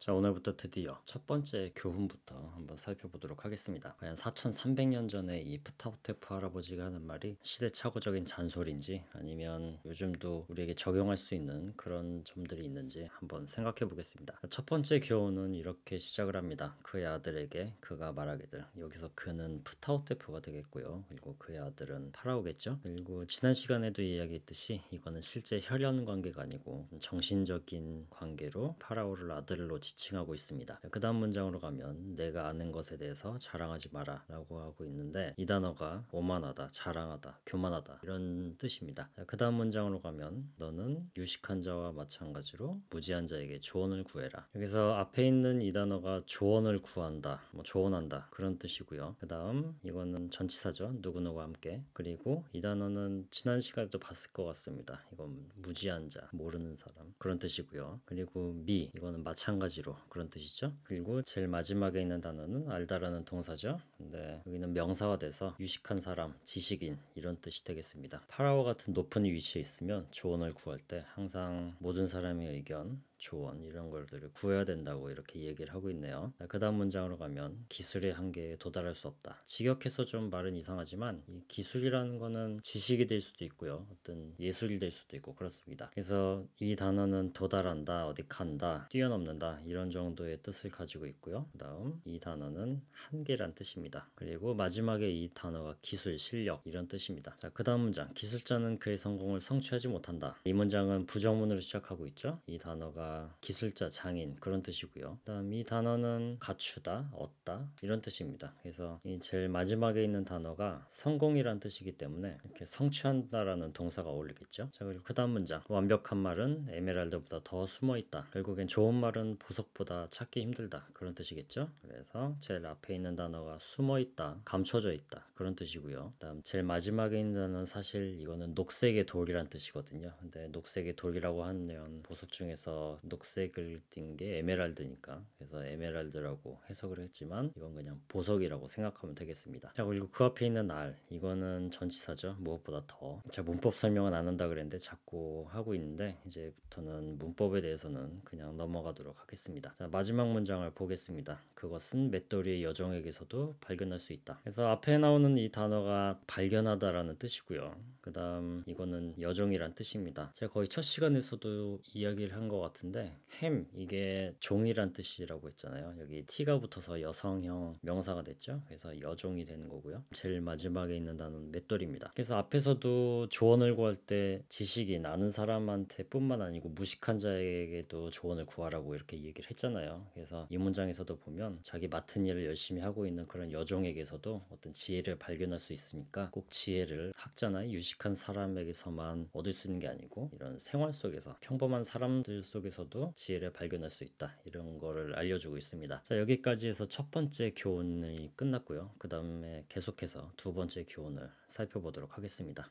자 오늘부터 드디어 첫 번째 교훈부터 한번 살펴보도록 하겠습니다. 과연 4,300년 전에 이 프타우테프 할아버지가 하는 말이 시대착오적인 잔소리인지 아니면 요즘도 우리에게 적용할 수 있는 그런 점들이 있는지 한번 생각해 보겠습니다. 첫 번째 교훈은 이렇게 시작을 합니다. 그의 아들에게 그가 말하기를 여기서 그는 프타우테프가 되겠고요. 그리고 그의 아들은 파라오겠죠. 그리고 지난 시간에도 이야기했듯이 이거는 실제 혈연 관계가 아니고 정신적인 관계로 파라오를 아들로 지 지칭하고 있습니다. 그 다음 문장으로 가면 내가 아는 것에 대해서 자랑하지 마라 라고 하고 있는데 이 단어가 오만하다, 자랑하다, 교만하다 이런 뜻입니다. 그 다음 문장으로 가면 너는 유식한 자와 마찬가지로 무지한 자에게 조언을 구해라. 여기서 앞에 있는 이 단어가 조언을 구한다, 뭐 조언한다 그런 뜻이고요. 그 다음 이거는 전치사죠. 누구누구와 함께 그리고 이 단어는 지난 시간에도 봤을 것 같습니다. 이건 무지한 자, 모르는 사람 그런 뜻이고요. 그리고 미 이거는 마찬가지 가지로 그런 뜻이죠. 그리고 제일 마지막에 있는 단어는 알다라는 동사죠. 근데 여기는 명사화돼서 유식한 사람, 지식인 이런 뜻이 되겠습니다. 파라오 같은 높은 위치에 있으면 조언을 구할 때 항상 모든 사람의 의견 조언 이런 것들을 구해야 된다고 이렇게 얘기를 하고 있네요. 네, 그 다음 문장으로 가면 기술의 한계에 도달할 수 없다. 직역해서 좀 말은 이상하지만 이 기술이라는 거는 지식이 될 수도 있고요. 어떤 예술이 될 수도 있고 그렇습니다. 그래서 이 단어는 도달한다, 어디 간다, 뛰어넘는다 이런 정도의 뜻을 가지고 있고요. 그 다음 이 단어는 한계란 뜻입니다. 그리고 마지막에 이 단어가 기술, 실력 이런 뜻입니다. 자, 그 다음 문장 기술자는 그의 성공을 성취하지 못한다. 이 문장은 부정문으로 시작하고 있죠. 이 단어가 아, 기술자, 장인 그런 뜻이고요. 그다음 이 단어는 갖추다, 얻다 이런 뜻입니다. 그래서 이 제일 마지막에 있는 단어가 성공이란 뜻이기 때문에 이렇게 성취한다라는 동사가 어울리겠죠. 자 그리고 그다음 문장 완벽한 말은 에메랄드보다 더 숨어 있다. 결국엔 좋은 말은 보석보다 찾기 힘들다 그런 뜻이겠죠. 그래서 제일 앞에 있는 단어가 숨어 있다, 감춰져 있다 그런 뜻이고요. 그다음 제일 마지막에 있는 단어는 사실 이거는 녹색의 돌이란 뜻이거든요. 근데 녹색의 돌이라고 하면 보석 중에서 녹색을 띈 게 에메랄드니까 그래서 에메랄드라고 해석을 했지만 이건 그냥 보석이라고 생각하면 되겠습니다. 자 그리고 그 앞에 있는 알 이거는 전치사죠. 무엇보다 더. 자 문법 설명은 안 한다 그랬는데 자꾸 하고 있는데 이제부터는 문법에 대해서는 그냥 넘어가도록 하겠습니다. 자, 마지막 문장을 보겠습니다. 그것은 맷돌이의 여정에게서도 발견할 수 있다. 그래서 앞에 나오는 이 단어가 발견하다라는 뜻이고요. 그다음 이거는 여정이란 뜻입니다. 제가 거의 첫 시간에서도 이야기를 한 것 같은데 같은데 햄 이게 종이란 뜻이라고 했잖아요. 여기 t가 붙어서 여성형 명사가 됐죠. 그래서 여종이 되는 거고요. 제일 마지막에 있는 단어는 맷돌입니다. 그래서 앞에서도 조언을 구할 때 지식인 아는 사람한테뿐만 아니고 무식한 자에게도 조언을 구하라고 이렇게 얘기를 했잖아요. 그래서 이 문장에서도 보면 자기 맡은 일을 열심히 하고 있는 그런 여종에게서도 어떤 지혜를 발견할 수 있으니까 꼭 지혜를 학자나 유식한 사람에게서만 얻을 수 있는 게 아니고 이런 생활 속에서 평범한 사람들 속에서 속에서도 지혜를 발견할 수 있다. 이런 거를 알려주고 있습니다. 자, 여기까지 해서 첫 번째 교훈이 끝났고요. 그 다음에 계속해서 두 번째 교훈을 살펴보도록 하겠습니다.